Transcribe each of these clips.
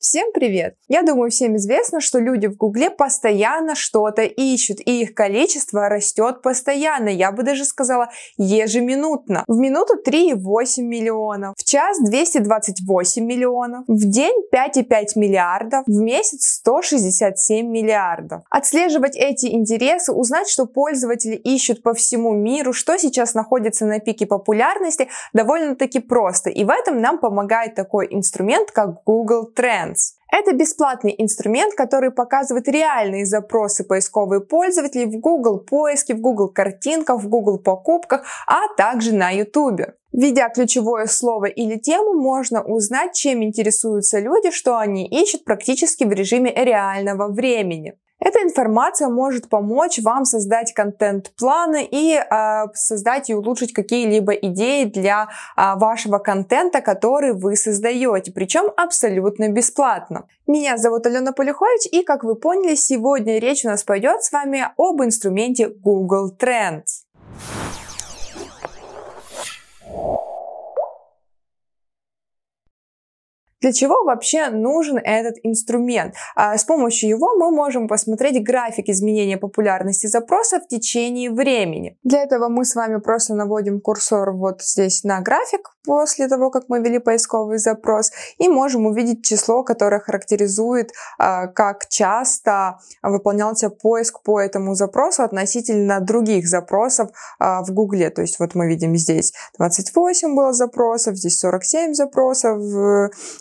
Всем привет! Я думаю, всем известно, что люди в Гугле постоянно что-то ищут, и их количество растет постоянно, я бы даже сказала ежеминутно. В минуту 3,8 миллионов, в час 228 миллионов, в день 5,5 миллиардов, в месяц 167 миллиардов. Отслеживать эти интересы, узнать, что пользователи ищут по всему миру, что сейчас находится на пике популярности, довольно-таки просто. И в этом нам помогает такой инструмент, как Google Trends. AdSense. Это бесплатный инструмент, который показывает реальные запросы поисковых пользователей в Google поиске, в Google картинках, в Google покупках, а также на YouTube. Введя ключевое слово или тему, можно узнать, чем интересуются люди, что они ищут практически в режиме реального времени. Эта информация может помочь вам создать контент-планы и э, создать и улучшить какие-либо идеи для э, вашего контента, который вы создаете, причем абсолютно бесплатно. Меня зовут Алена Полихович, и как вы поняли, сегодня речь у нас пойдет с вами об инструменте Google Trends. Для чего вообще нужен этот инструмент? А, с помощью его мы можем посмотреть график изменения популярности запроса в течение времени. Для этого мы с вами просто наводим курсор вот здесь на график после того, как мы ввели поисковый запрос, и можем увидеть число, которое характеризует, а, как часто выполнялся поиск по этому запросу относительно других запросов а, в Гугле. То есть вот мы видим здесь 28 было запросов, здесь 47 запросов,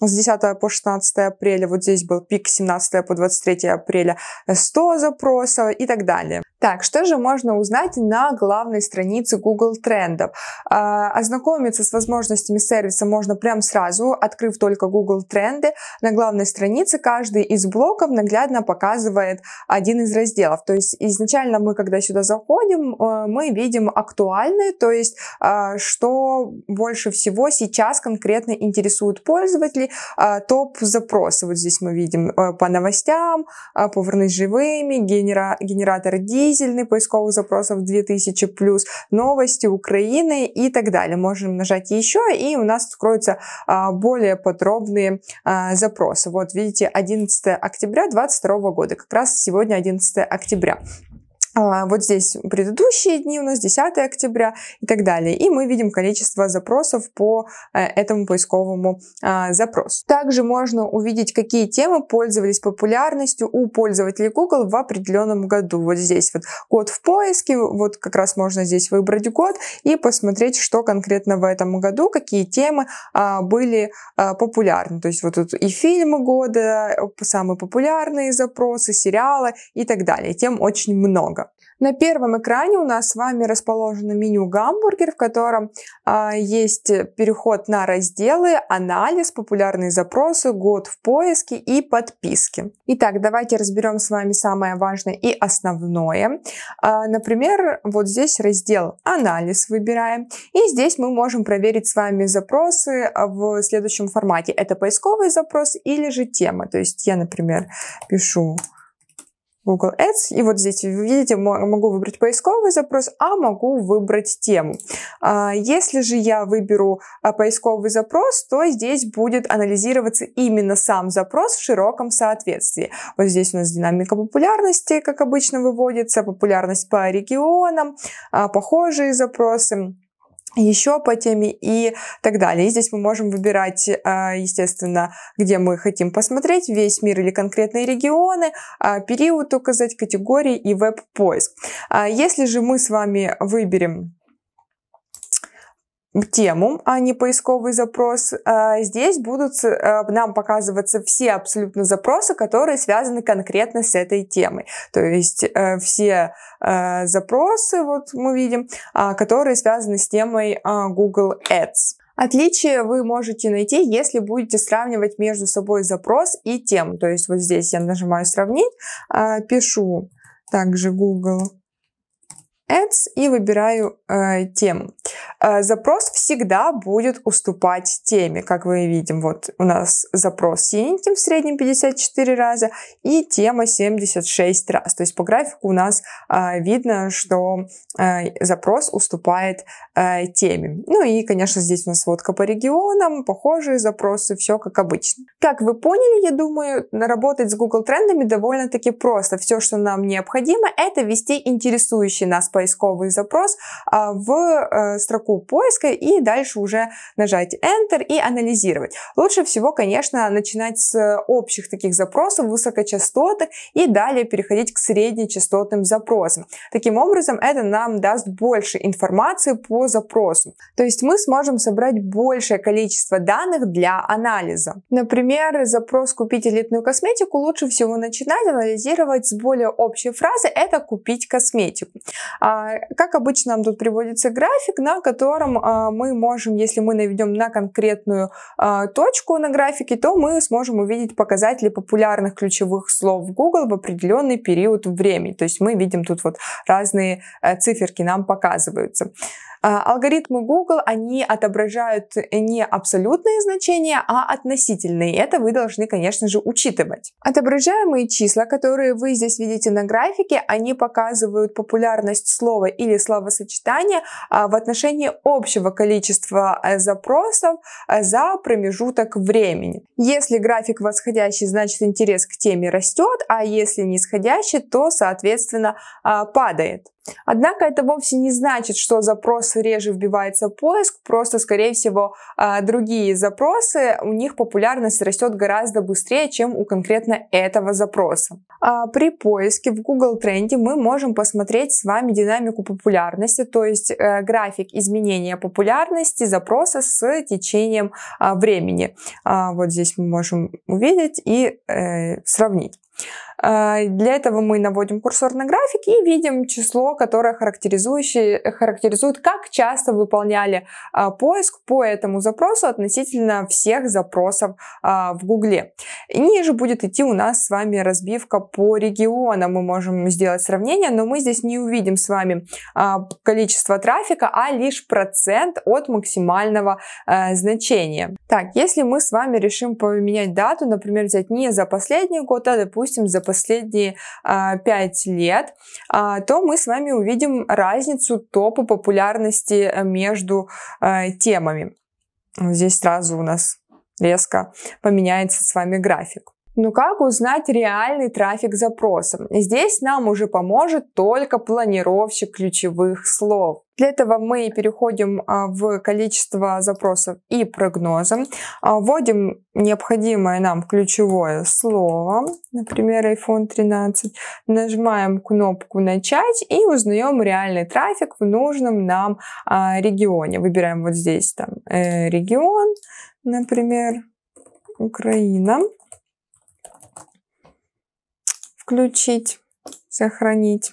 с 10 по 16 апреля, вот здесь был пик 17 по 23 апреля 100 запросов и так далее. Так, что же можно узнать на главной странице Google Трендов? А, ознакомиться с возможностями сервиса можно прямо сразу, открыв только Google Тренды. На главной странице каждый из блоков наглядно показывает один из разделов. То есть изначально мы, когда сюда заходим, э, мы видим актуальные, то есть а, что больше всего сейчас конкретно интересует пользователей, такой топ запросы. Вот здесь мы видим э, по новостям, а, повернуть живыми, генера, генератор дизельный, поисковых запросов 2000 плюс, новости Украины и так далее. Можем нажать еще, и у нас откроются а, более подробные а, запросы. Вот видите, 11 октября 2022 года, как раз сегодня 11 октября. А, вот здесь предыдущие дни у нас 10 октября и так далее. И мы видим количество запросов по э, этому поисковому а, запросу. Также можно увидеть, какие темы пользовались популярностью у пользователей Google в определенном году. Вот здесь вот год в поиске, вот как раз можно здесь выбрать год и посмотреть, что конкретно в этом году, какие темы а, были популярны. То есть вот тут и фильмы года, самые популярные запросы, сериалы и так далее. Тем очень много. На первом экране у нас с вами расположено меню «Гамбургер», в котором э, есть переход на разделы, анализ, популярные запросы, год в поиске и подписки. Итак, давайте разберем с вами самое важное и основное. Э, например, вот здесь раздел «Анализ» выбираем. И здесь мы можем проверить с вами запросы а, в следующем формате. Это поисковый запрос или же тема. То есть я, например, пишу Google Ads. И вот здесь, вы видите, могу выбрать поисковый запрос, а могу выбрать тему. А, если же я выберу а, поисковый запрос, то здесь будет анализироваться именно сам запрос в широком соответствии. Вот здесь у нас динамика популярности, как обычно, выводится, популярность по регионам, а, похожие запросы еще по теме и так далее. И здесь мы можем выбирать, а, естественно, где мы хотим посмотреть, весь мир или конкретные регионы, а, период указать, категории и веб-поиск. А если же мы с вами выберем тему, а не поисковый запрос. А, здесь будут а, нам показываться все абсолютно запросы, которые связаны конкретно с этой темой. То есть э, все э, запросы, вот мы видим, а, которые связаны с темой Google Ads. Отличия вы можете найти, если будете сравнивать между собой запрос и тем. То есть вот здесь я нажимаю «Сравнить», пишу также Google Ads и выбираю э, тему. Э, запрос всегда будет уступать теме, как мы видим. Вот у нас запрос синеньким в среднем 54 раза и тема 76 раз. То есть по графику у нас э, видно, что э, запрос уступает э, теме. Ну и, конечно, здесь у нас сводка по регионам, похожие запросы, все как обычно. Как вы поняли, я думаю, работать с Google трендами довольно-таки просто. Все, что нам необходимо, это вести интересующие нас поисковый запрос а, в э, строку поиска и дальше уже нажать Enter и анализировать. Лучше всего, конечно, начинать с общих таких запросов, высокочастотных и далее переходить к среднечастотным запросам. Таким образом, это нам даст больше информации по запросу. То есть мы сможем собрать большее количество данных для анализа. Например, запрос «купить элитную косметику» лучше всего начинать анализировать с более общей фразы «это купить косметику». А а как обычно, нам тут приводится график, на котором а, мы можем, если мы наведем на конкретную а, точку на графике, то мы сможем увидеть показатели популярных ключевых слов в Google в определенный период времени. То есть мы видим тут вот разные э, циферки нам показываются. А, алгоритмы Google, они отображают не абсолютные значения, а относительные. Это вы должны, конечно же, учитывать. Отображаемые числа, которые вы здесь видите на графике, они показывают популярность слова или словосочетания а, в отношении общего количества э, запросов э, за промежуток времени. Если график восходящий, значит интерес к теме растет, а если нисходящий, то, соответственно, а, падает. Однако это вовсе не значит, что запрос реже вбивается в поиск, просто, скорее всего, а, другие запросы, у них популярность растет гораздо быстрее, чем у конкретно этого запроса. А, при поиске в Google Тренде мы можем посмотреть с вами динамику популярности, то есть э, график изменения популярности запроса с течением а, времени. Вот здесь мы можем увидеть и э, сравнить. Э, для этого мы наводим курсор на график и видим число, которое характеризует, как часто выполняли э, поиск по этому запросу относительно всех запросов э, в Гугле. Ниже будет идти у нас с вами разбивка по регионам. Мы можем сделать сравнение, но мы здесь не увидим с вами количество трафика, а лишь процент от максимального значения. Так, если мы с вами решим поменять дату, например, взять не за последний год, а, допустим, за последние а, пять лет, а, то мы с вами увидим разницу топа популярности э, между э, темами. Здесь сразу у нас резко поменяется с вами график. Но ну, как узнать реальный трафик запроса? Здесь нам уже поможет только планировщик ключевых слов. Для этого мы переходим а, в количество запросов и прогнозом, а, вводим необходимое нам ключевое слово, например, iPhone 13, нажимаем кнопку «Начать» и узнаем реальный трафик в нужном нам а, регионе. Выбираем вот здесь там э, регион, например, Украина включить, сохранить.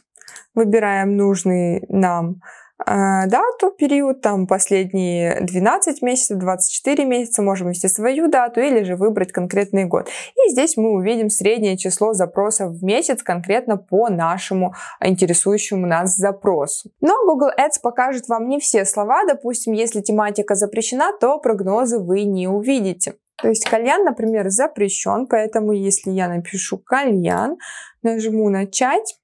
Выбираем нужный нам э, дату, период, там последние 12 месяцев, 24 месяца, можем ввести свою дату или же выбрать конкретный год. И здесь мы увидим среднее число запросов в месяц конкретно по нашему интересующему нас запросу. Но Google Ads покажет вам не все слова, допустим, если тематика запрещена, то прогнозы вы не увидите. То есть кальян, например, запрещен, поэтому если я напишу кальян, нажму начать,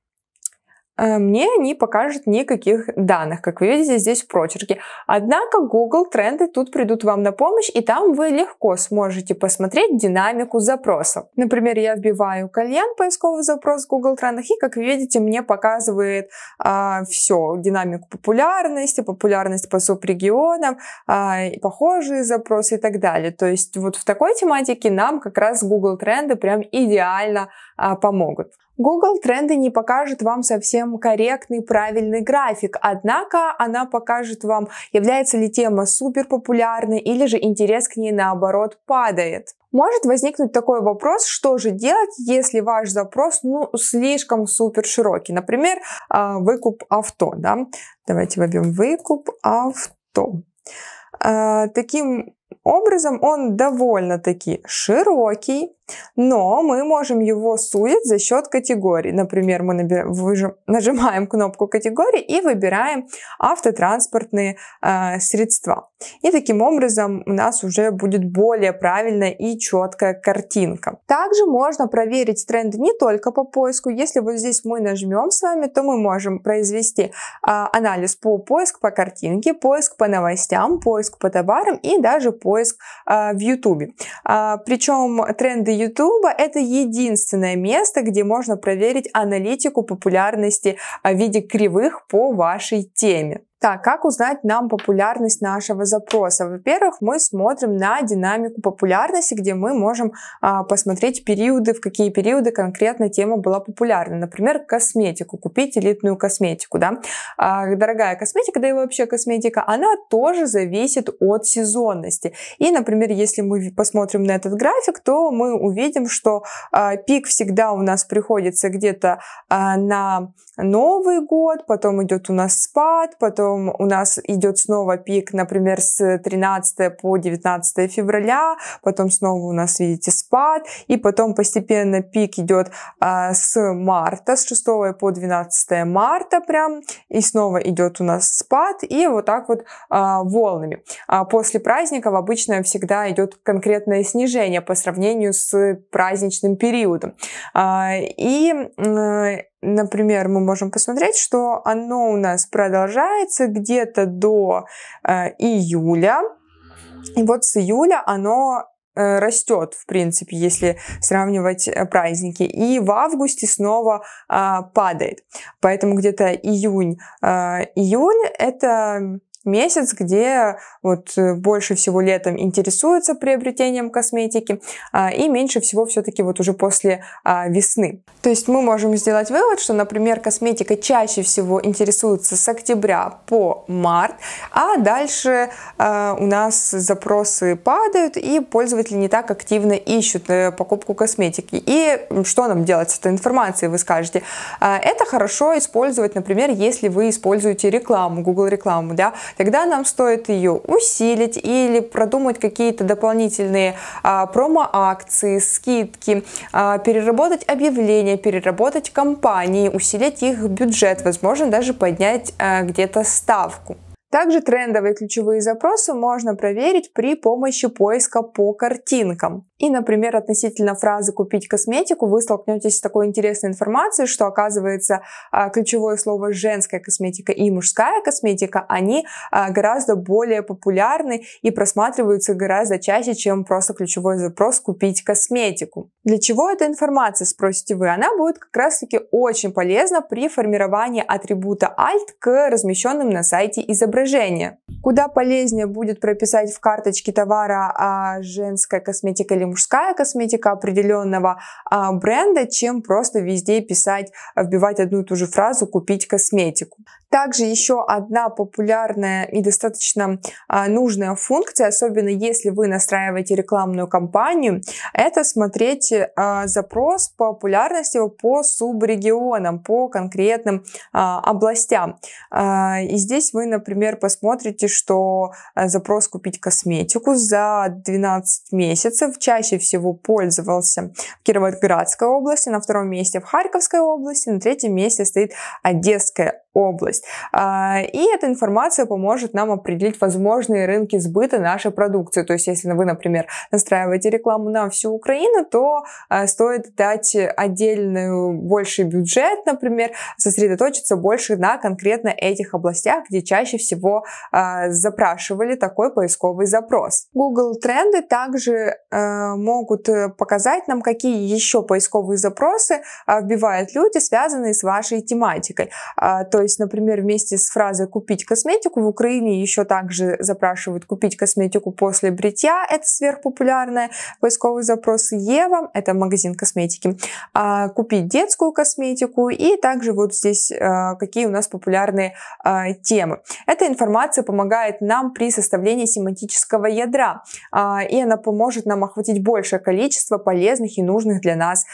Э, мне не покажет никаких данных, как вы видите здесь в прочерке. Однако Google тренды тут придут вам на помощь, и там вы легко сможете посмотреть динамику запросов. Например, я вбиваю кальян поисковый запрос в Google трендах, и, как вы видите, мне показывает э, а, все, динамику популярности, популярность по субрегионам, э, похожие запросы и так далее. То есть вот в такой тематике нам как раз Google тренды прям идеально э, помогут. Google Тренды не покажет вам совсем корректный, правильный график, однако она покажет вам, является ли тема супер популярной или же интерес к ней наоборот падает. Может возникнуть такой вопрос, что же делать, если ваш запрос ну, слишком супер широкий. Например, а, выкуп авто. Да? Давайте вобьем выкуп авто. А, таким образом, он довольно-таки широкий, но мы можем его судить за счет категорий. Например, мы набер... выж... нажимаем кнопку категории и выбираем автотранспортные э, средства. И таким образом у нас уже будет более правильная и четкая картинка. Также можно проверить тренды не только по поиску. Если вот здесь мы нажмем с вами, то мы можем произвести э, анализ по поиск по картинке, поиск по новостям, поиск по товарам и даже поиск э, в YouTube. Э, причем тренды YouTube это единственное место, где можно проверить аналитику популярности а, в виде кривых по вашей теме. Так, как узнать нам популярность нашего запроса? Во-первых, мы смотрим на динамику популярности, где мы можем а, посмотреть периоды, в какие периоды конкретно тема была популярна. Например, косметику, купить элитную косметику. Да? А, дорогая косметика, да и вообще косметика, она тоже зависит от сезонности. И, например, если мы посмотрим на этот график, то мы увидим, что а, пик всегда у нас приходится где-то а, на Новый год, потом идет у нас спад, потом потом у нас идет снова пик, например, с 13 по 19 февраля, потом снова у нас, видите, спад, и потом постепенно пик идет а, с марта, с 6 по 12 марта прям, и снова идет у нас спад, и вот так вот а, волнами. А после праздников обычно всегда идет конкретное снижение по сравнению с праздничным периодом. А, и например, мы можем посмотреть, что оно у нас продолжается где-то до э, июля. И вот с июля оно э, растет, в принципе, если сравнивать э, праздники. И в августе снова э, падает. Поэтому где-то июнь-июль э, июль это месяц, где вот э, больше всего летом интересуются приобретением косметики а, и меньше всего все-таки вот уже после а, весны. То есть мы можем сделать вывод, что, например, косметика чаще всего интересуется с октября по март, а дальше а, у нас запросы падают и пользователи не так активно ищут э, покупку косметики. И что нам делать с этой информацией, вы скажете? Это хорошо использовать, например, если вы используете рекламу, Google рекламу, да, тогда нам стоит ее усилить или продумать какие-то дополнительные а, промо-акции, скидки, а, переработать объявления, переработать компании, усилить их бюджет, возможно, даже поднять а, где-то ставку. Также трендовые ключевые запросы можно проверить при помощи поиска по картинкам. И, например, относительно фразы «купить косметику» вы столкнетесь с такой интересной информацией, что, оказывается, а, ключевое слово «женская косметика» и «мужская косметика», они а, гораздо более популярны и просматриваются гораздо чаще, чем просто ключевой запрос «купить косметику». Для чего эта информация, спросите вы? Она будет как раз-таки очень полезна при формировании атрибута «alt» к размещенным на сайте изображения. Куда полезнее будет прописать в карточке товара а, женская косметика или мужская косметика определенного а, бренда, чем просто везде писать, вбивать одну и ту же фразу «купить косметику». Также еще одна популярная и достаточно а, нужная функция, особенно если вы настраиваете рекламную кампанию, это смотреть а, запрос по популярности по субрегионам, по конкретным а, областям. И здесь вы, например, посмотрите, что запрос купить косметику за 12 месяцев чаще всего пользовался в Кировоградской области, на втором месте в Харьковской области, на третьем месте стоит Одесская область. А, и эта информация поможет нам определить возможные рынки сбыта нашей продукции. То есть, если вы, например, настраиваете рекламу на всю Украину, то а, стоит дать отдельный больший бюджет, например, сосредоточиться больше на конкретно этих областях, где чаще всего а, запрашивали такой поисковый запрос. Google тренды также могут показать нам, какие еще поисковые запросы вбивают люди, связанные с вашей тематикой. То есть, например, вместе с фразой «купить косметику» в Украине еще также запрашивают «купить косметику после бритья». Это сверхпопулярное. Поисковый запрос «Ева» — это магазин косметики. А, «Купить детскую косметику» и также вот здесь а, какие у нас популярные а, темы. Эта информация помогает нам при составлении семантического ядра, а, и она поможет нам охватить большее количество полезных и нужных для нас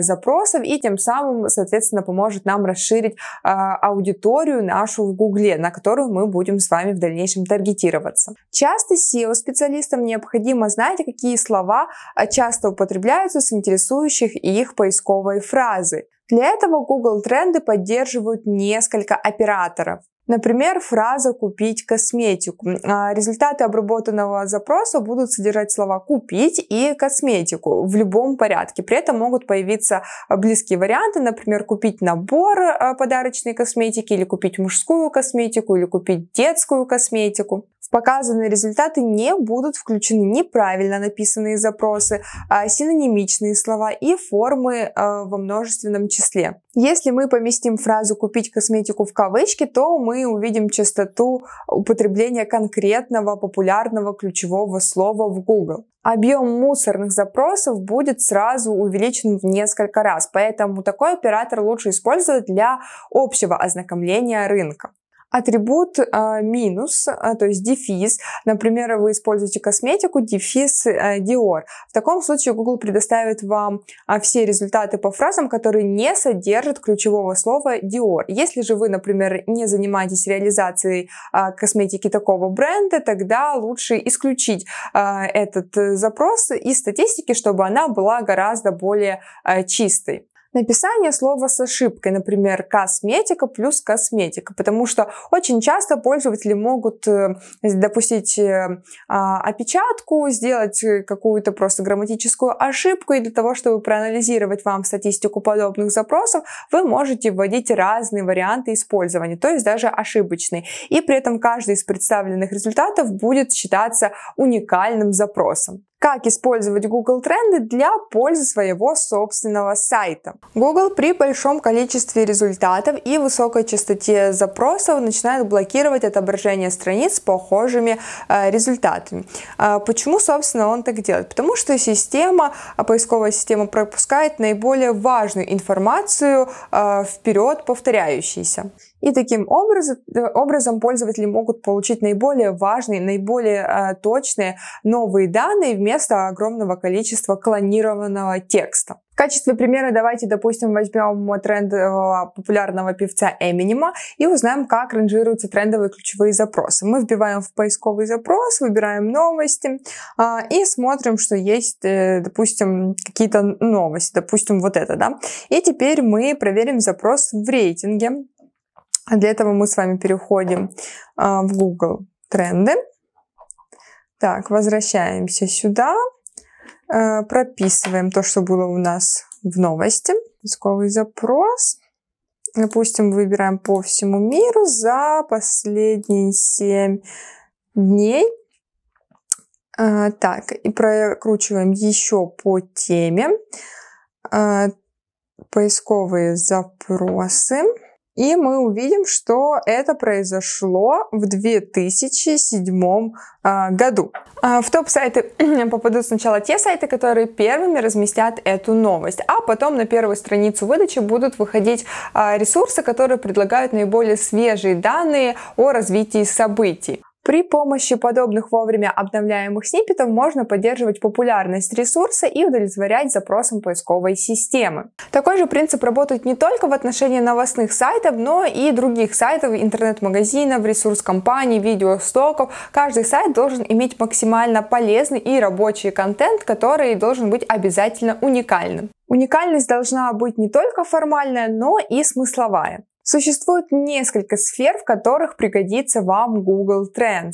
запросов, и тем самым, соответственно, поможет нам расширить аудиторию аудиторию нашу в Гугле, на которую мы будем с вами в дальнейшем таргетироваться. Часто SEO-специалистам необходимо знать, какие слова а, часто употребляются с интересующих и их поисковой фразы. Для этого Google Тренды поддерживают несколько операторов. Например, фраза «купить косметику». А результаты обработанного запроса будут содержать слова «купить» и «косметику» в любом порядке. При этом могут появиться близкие варианты, например, «купить набор а, подарочной косметики» или «купить мужскую косметику» или «купить детскую косметику». В показанные результаты не будут включены неправильно написанные запросы, а синонимичные слова и формы а, во множественном числе. Если мы поместим фразу «купить косметику» в кавычки, то мы увидим частоту употребления конкретного популярного ключевого слова в Google. Объем мусорных запросов будет сразу увеличен в несколько раз, поэтому такой оператор лучше использовать для общего ознакомления рынка. Атрибут э, минус, э, то есть дефис, например, вы используете косметику, дефис э, Dior. В таком случае Google предоставит вам э, все результаты по фразам, которые не содержат ключевого слова Dior. Если же вы, например, не занимаетесь реализацией э, косметики такого бренда, тогда лучше исключить э, этот запрос из статистики, чтобы она была гораздо более э, чистой написание слова с ошибкой, например, косметика плюс косметика, потому что очень часто пользователи могут э, допустить э, а, опечатку, сделать э, какую-то просто грамматическую ошибку, и для того, чтобы проанализировать вам статистику подобных запросов, вы можете вводить разные варианты использования, то есть даже ошибочные. И при этом каждый из представленных результатов будет считаться уникальным запросом как использовать Google Тренды для пользы своего собственного сайта. Google при большом количестве результатов и высокой частоте запросов начинает блокировать отображение страниц с похожими э, результатами. Э, почему, собственно, он так делает? Потому что система, а поисковая система пропускает наиболее важную информацию э, вперед повторяющейся. И таким образом, образом пользователи могут получить наиболее важные, наиболее э, точные новые данные вместо огромного количества клонированного текста. В качестве примера давайте, допустим, возьмем тренд э, популярного певца Эминема и узнаем, как ранжируются трендовые ключевые запросы. Мы вбиваем в поисковый запрос, выбираем новости а, и смотрим, что есть, э, допустим, какие-то новости, допустим, вот это, да. И теперь мы проверим запрос в рейтинге а для этого мы с вами переходим а, в Google тренды. Так, возвращаемся сюда. Э, прописываем то, что было у нас в новости. Поисковый запрос. Допустим, выбираем по всему миру за последние 7 дней. Э, так, и прокручиваем еще по теме. Э, поисковые запросы. И мы увидим, что это произошло в 2007 а, году. А, в топ-сайты попадут сначала те сайты, которые первыми разместят эту новость, а потом на первую страницу выдачи будут выходить а, ресурсы, которые предлагают наиболее свежие данные о развитии событий. При помощи подобных вовремя обновляемых сниппетов можно поддерживать популярность ресурса и удовлетворять запросам поисковой системы. Такой же принцип работает не только в отношении новостных сайтов, но и других сайтов, интернет-магазинов, ресурс-компаний, видеостоков. Каждый сайт должен иметь максимально полезный и рабочий контент, который должен быть обязательно уникальным. Уникальность должна быть не только формальная, но и смысловая. Существует несколько сфер, в которых пригодится вам Google Trends.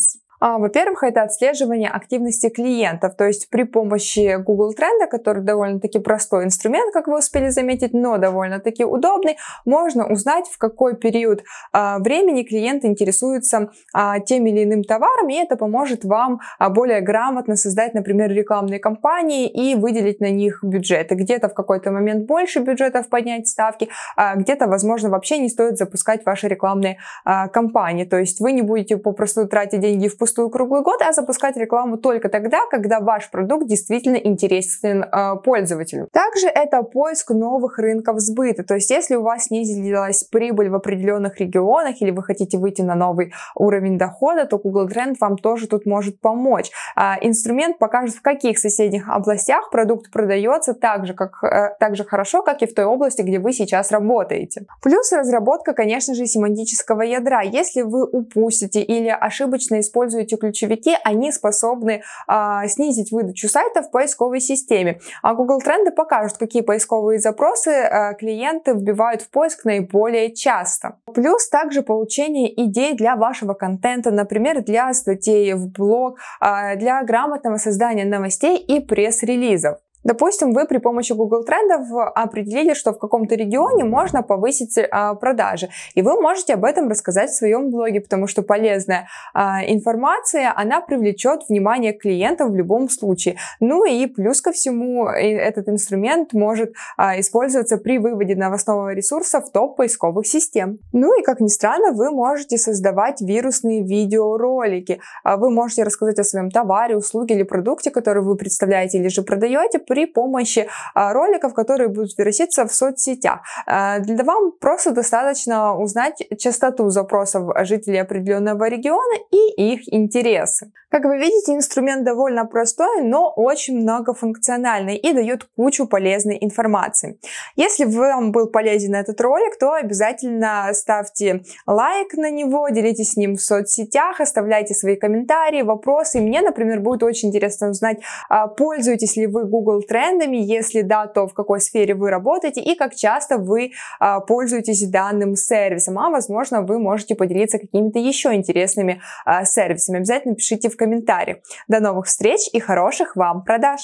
А, во-первых, это отслеживание активности клиентов, то есть при помощи Google Тренда, который довольно-таки простой инструмент, как вы успели заметить, но довольно-таки удобный, можно узнать, в какой период а, времени клиент интересуется а, тем или иным товаром, и это поможет вам более грамотно создать, например, рекламные кампании и выделить на них бюджеты. Где-то в какой-то момент больше бюджетов поднять ставки, где-то, возможно, вообще не стоит запускать ваши рекламные кампании, то есть вы не будете попросту тратить деньги впустую, зачастую круглый год, а запускать рекламу только тогда, когда ваш продукт действительно интересен э, пользователю. Также это поиск новых рынков сбыта. То есть, если у вас снизилась прибыль в определенных регионах или вы хотите выйти на новый уровень дохода, то Google Trend вам тоже тут может помочь. Э, инструмент покажет, в каких соседних областях продукт продается так же, как, э, так же хорошо, как и в той области, где вы сейчас работаете. Плюс разработка, конечно же, семантического ядра. Если вы упустите или ошибочно используете используете ключевики, они способны а, снизить выдачу сайта в поисковой системе. А Google Тренды покажут, какие поисковые запросы а, клиенты вбивают в поиск наиболее часто. Плюс также получение идей для вашего контента, например, для статей в блог, а, для грамотного создания новостей и пресс-релизов. Допустим, вы при помощи Google Трендов определили, что в каком-то регионе можно повысить а, продажи. И вы можете об этом рассказать в своем блоге, потому что полезная а, информация, она привлечет внимание клиентов в любом случае. Ну и плюс ко всему, этот инструмент может а, использоваться при выводе новостного ресурса в топ поисковых систем. Ну и, как ни странно, вы можете создавать вирусные видеоролики. Вы можете рассказать о своем товаре, услуге или продукте, который вы представляете или же продаете, при помощи а, роликов, которые будут вируситься в соцсетях. А, для вам просто достаточно узнать частоту запросов жителей определенного региона и их интересы. Как вы видите, инструмент довольно простой, но очень многофункциональный и дает кучу полезной информации. Если вам был полезен этот ролик, то обязательно ставьте лайк на него, делитесь с ним в соцсетях, оставляйте свои комментарии, вопросы. Мне, например, будет очень интересно узнать, а, пользуетесь ли вы Google трендами, если да, то в какой сфере вы работаете и как часто вы а, пользуетесь данным сервисом, а возможно вы можете поделиться какими-то еще интересными а, сервисами. Обязательно пишите в комментариях. До новых встреч и хороших вам продаж!